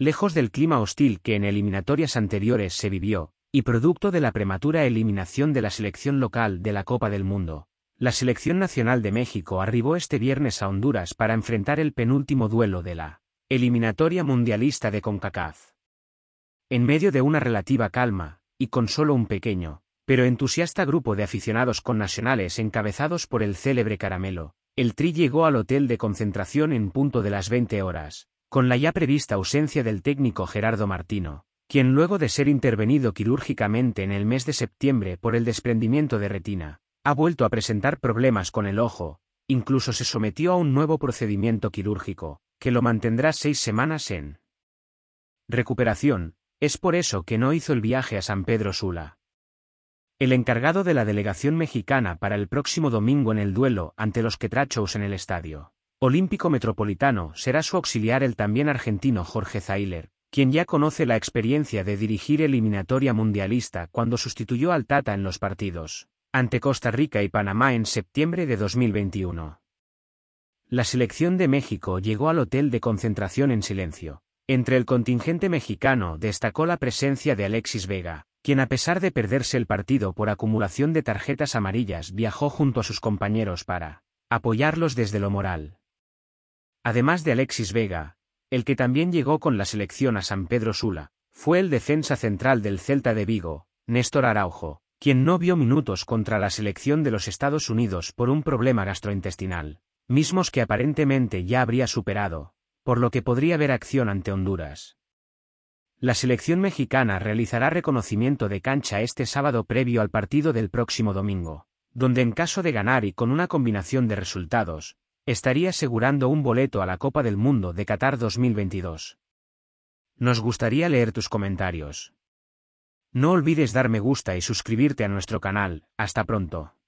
lejos del clima hostil que en eliminatorias anteriores se vivió, y producto de la prematura eliminación de la selección local de la Copa del Mundo. La selección nacional de México arribó este viernes a Honduras para enfrentar el penúltimo duelo de la eliminatoria mundialista de CONCACAF. En medio de una relativa calma, y con solo un pequeño, pero entusiasta grupo de aficionados con nacionales encabezados por el célebre Caramelo, el Tri llegó al hotel de concentración en punto de las 20 horas, con la ya prevista ausencia del técnico Gerardo Martino, quien luego de ser intervenido quirúrgicamente en el mes de septiembre por el desprendimiento de retina, ha vuelto a presentar problemas con el ojo, incluso se sometió a un nuevo procedimiento quirúrgico, que lo mantendrá seis semanas en recuperación, es por eso que no hizo el viaje a San Pedro Sula. El encargado de la delegación mexicana para el próximo domingo en el duelo ante los quetrachos en el estadio. Olímpico Metropolitano será su auxiliar el también argentino Jorge Zailer, quien ya conoce la experiencia de dirigir eliminatoria mundialista cuando sustituyó al Tata en los partidos ante Costa Rica y Panamá en septiembre de 2021. La selección de México llegó al hotel de concentración en silencio. Entre el contingente mexicano destacó la presencia de Alexis Vega, quien a pesar de perderse el partido por acumulación de tarjetas amarillas viajó junto a sus compañeros para apoyarlos desde lo moral. Además de Alexis Vega, el que también llegó con la selección a San Pedro Sula, fue el defensa central del Celta de Vigo, Néstor Araujo, quien no vio minutos contra la selección de los Estados Unidos por un problema gastrointestinal, mismos que aparentemente ya habría superado, por lo que podría haber acción ante Honduras. La selección mexicana realizará reconocimiento de cancha este sábado previo al partido del próximo domingo, donde en caso de ganar y con una combinación de resultados, estaría asegurando un boleto a la Copa del Mundo de Qatar 2022. Nos gustaría leer tus comentarios. No olvides dar me gusta y suscribirte a nuestro canal, hasta pronto.